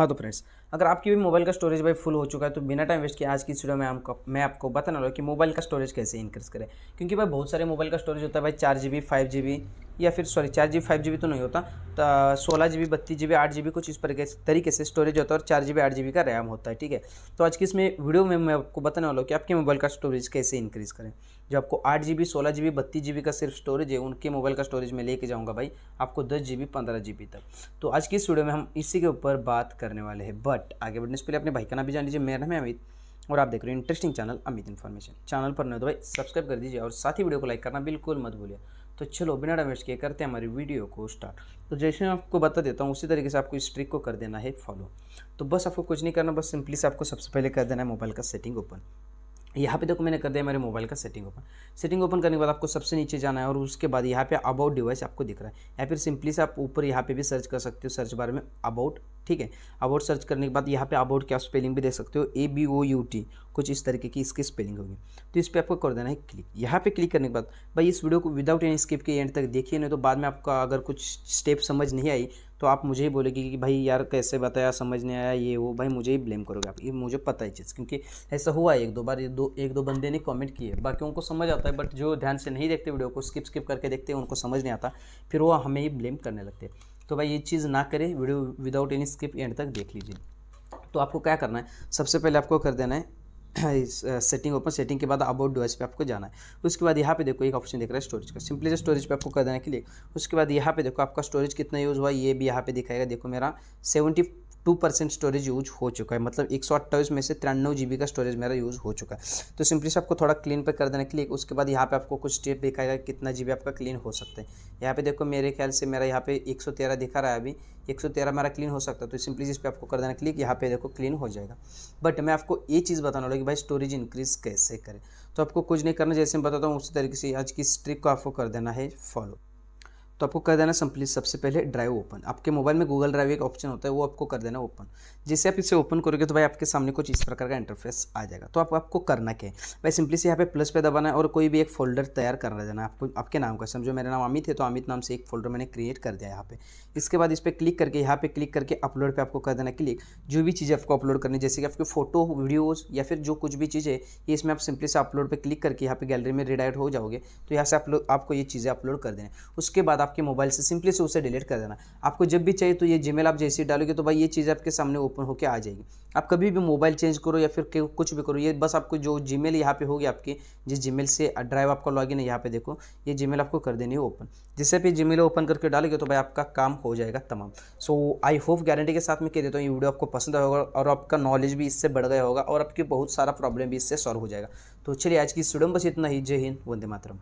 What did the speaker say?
हाँ तो फ्रेंड्स अगर आपकी भी मोबाइल का स्टोरेज भाई फुल हो चुका है तो बिना टाइम वेस्ट किए आज की वीडियो में आपको मैं आपको बताने वाला हूँ कि मोबाइल का स्टोरेज कैसे इंक्रीज करें क्योंकि भाई बहुत सारे मोबाइल का स्टोरेज होता है भाई चार G B five G B या फिर सॉरी चार जी फाइव जी बी तो नहीं होता तो सोलह जी बी बत्तीस जी बी आठ जी बी कुछ इस तरीके से स्टोरेज होता है और चार जी बी आठ जी बी का रैम होता है ठीक है तो आज की इसमें वीडियो में मैं आपको बताने वाला हूँ कि आपके मोबाइल का स्टोरेज कैसे इंक्रीज़ करें जो आपको आठ जी बी सोलह जी बी बत्तीस जी बी का सिर्फ स्टोरेज है उनके मोबाइल का स्टोरेज में लेके जाऊँगा भाई आपको दस जी बी पंद्रह जी बी तक तो आज की इस वीडियो में हम इसी के ऊपर बात करने वाले हैं बट बट आगे बढ़ने से पहले अपने भाई का नाम भी जान लीजिए मेरा नाम है अमित और आप देख रहे हो interesting channel Amit information channel पर नहीं तो भाई सब्सक्राइब कर दीजिए और साथ ही वीडियो को लाइक करना बिल्कुल मत भूलिए तो चलो बिना डैमेज के करते हैं हमारी वीडियो को स्टार्ट तो जैसे मैं आपको बता देता हूँ उसी तरीके से आपको इस ट्रिक को कर देना है फॉलो तो बस आपको कुछ नहीं करना बस सिंपली से आपको सबसे पहले कर देना है मोबाइल का सेटिंग ओपन यहाँ पे देखो मैंने कर दिया मेरे मोबाइल का सेटिंग ओपन सेटिंग ओपन करने के बाद आपको सबसे नीचे जाना है और उसके बाद यहाँ पे अबाउट डिवाइस आपको दिख रहा है या फिर सिंपली से आप ऊपर यहाँ पे भी सर्च कर सकते हो सर्च बार में अबाउट ठीक है अबाउट सर्च करने के बाद यहाँ पे अबाउट क्या स्पेलिंग भी दे सकते हो A B O U T कुछ इस तरीके की इसकी स्पेलिंग होगी तो इस पर आपको कर देना है क्लिक यहाँ पे क्लिक करने के बाद भाई इस वीडियो को विदाउट एनी स्किप के एंड तक देखिए नहीं तो बाद में आपका अगर कुछ स्टेप समझ नहीं आई तो आप मुझे ही बोलेगी कि भाई यार कैसे बताया समझ नहीं आया ये वो भाई मुझे ही ब्लेम करोगे आप ये मुझे पता है चीज़ क्योंकि ऐसा हुआ है एक दो बार ये दो एक दो बंदे ने कमेंट किए बाकी उनको समझ आता है बट जो ध्यान से नहीं देखते वीडियो को स्किप स्किप करके देखते हैं उनको समझ नहीं आता फिर वो हमें ही ब्लेम करने लगते हैं तो भाई ये चीज़ ना करें video without any skip end तक देख लीजिए तो आपको क्या करना है सबसे पहले आपको कर देना है सेटिंग ओपन सेटिंग के बाद अबाउट डिवाइस पे आपको जाना है उसके बाद यहाँ पे देखो एक ऑप्शन दिख रहा है स्टोरेज का सिंपली स्टोरेज पे आपको कर देना के लिए उसके बाद यहाँ पे देखो आपका स्टोरेज कितना यूज़ हुआ ये भी यहाँ पे दिखाएगा देखो मेरा seventy two percent storage use हो चुका है मतलब एक सौ अट्ठाईस में से तिरानवे जी का स्टोरेज मेरा यूज़ हो चुका है तो सिंपली से आपको थोड़ा क्लीन पर कर देने के लिए उसके बाद यहाँ पे आपको कुछ स्टेप दिखाएगा कितना जी आपका क्लीन हो सकता है यहाँ पे देखो मेरे ख्याल से मेरा यहाँ पे एक सौ तेरह दिखा रहा है अभी एक सौ तेरह मेरा क्लीन हो सकता है तो सिंपली इस पर आपको कर देना क्लिक यहाँ पे देखो क्लीन हो जाएगा बट मैं आपको ये चीज़ बताने वाला कि भाई स्टोरेज इंक्रीज़ कैसे करें तो आपको कुछ नहीं करना जैसे मैं बताता हूँ उसी तरीके से आज की स्ट्रिक को आपको कर देना है फॉलो तो आपको कर देना सिंपली सबसे पहले ड्राइव ओपन आपके मोबाइल में गूगल ड्राइव एक ऑप्शन होता है वो आपको कर देना ओपन जैसे आप इसे ओपन करोगे तो भाई आपके सामने कुछ इस प्रकार का इंटरफेस आ जाएगा तो आप, आपको करना क्या है भाई सिंपली से यहाँ पे प्लस पे दबाना है और कोई भी एक फोल्डर तैयार कर रहा जाना आपको आपके नाम का समझो मेरा नाम अमित है तो अमित नाम से एक फोल्डर मैंने क्रिएट कर दिया यहाँ पे इसके बाद इस पर क्लिक करके यहाँ पे क्लिक करके अपलोड पर आपको कर देना क्लिक जो भी चीज़ें आपको अपलोड करनी जैसे कि आपके फोटो वीडियोज़ या फिर जो कुछ भी चीज़ है ये इसमें आप सिंपली से अपलोड पर क्लिक करके यहाँ पे गैलरी में रिडाइट हो जाओगे तो यहाँ से आप आपको ये चीज़ें अपलोड कर देना उसके बाद आपके मोबाइल से सिंपली से उसे डिलीट कर देना आपको जब भी चाहिए तो ये जीमेल आप जैसे डालोगे तो भाई ये चीज़ आपके सामने ओपन होकर आ जाएगी आप कभी भी मोबाइल चेंज करो या फिर कुछ भी करो ये बस आपको जो जी मेल यहाँ पर होगी आपकी जिस जी से ड्राइव आपका इन है यहाँ पे देखो ये जी आपको कर देनी है ओपन जिससे भी मेल ओपन करके डालोगे तो भाई आपका काम हो जाएगा तमाम सो आई होप गारंटी के साथ मैं कह देता हूँ ये वीडियो आपको पसंद आएगा और आपका नॉलेज भी इससे बढ़ गया होगा और आपकी बहुत सारा प्रॉब्लम भी इससे सॉल्व हो जाएगा तो चलिए आज की स्टूडेंट बस इतना ही जय हिंद वंदे मातरम